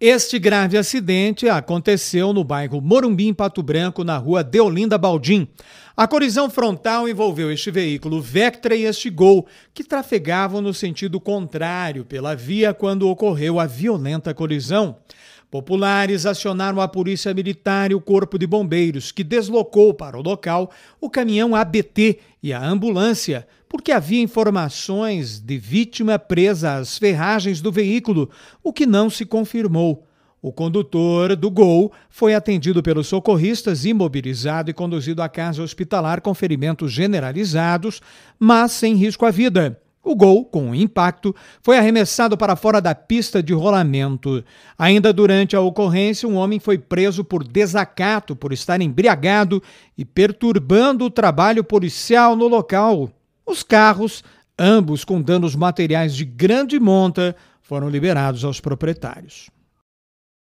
Este grave acidente aconteceu no bairro Morumbi, em Pato Branco, na rua Deolinda Baldim. A colisão frontal envolveu este veículo Vectra e este Gol, que trafegavam no sentido contrário pela via quando ocorreu a violenta colisão. Populares acionaram a Polícia Militar e o Corpo de Bombeiros, que deslocou para o local o caminhão ABT e a ambulância porque havia informações de vítima presa às ferragens do veículo, o que não se confirmou. O condutor do Gol foi atendido pelos socorristas, imobilizado e conduzido à casa hospitalar com ferimentos generalizados, mas sem risco à vida. O gol, com o impacto, foi arremessado para fora da pista de rolamento. Ainda durante a ocorrência, um homem foi preso por desacato por estar embriagado e perturbando o trabalho policial no local. Os carros, ambos com danos materiais de grande monta, foram liberados aos proprietários.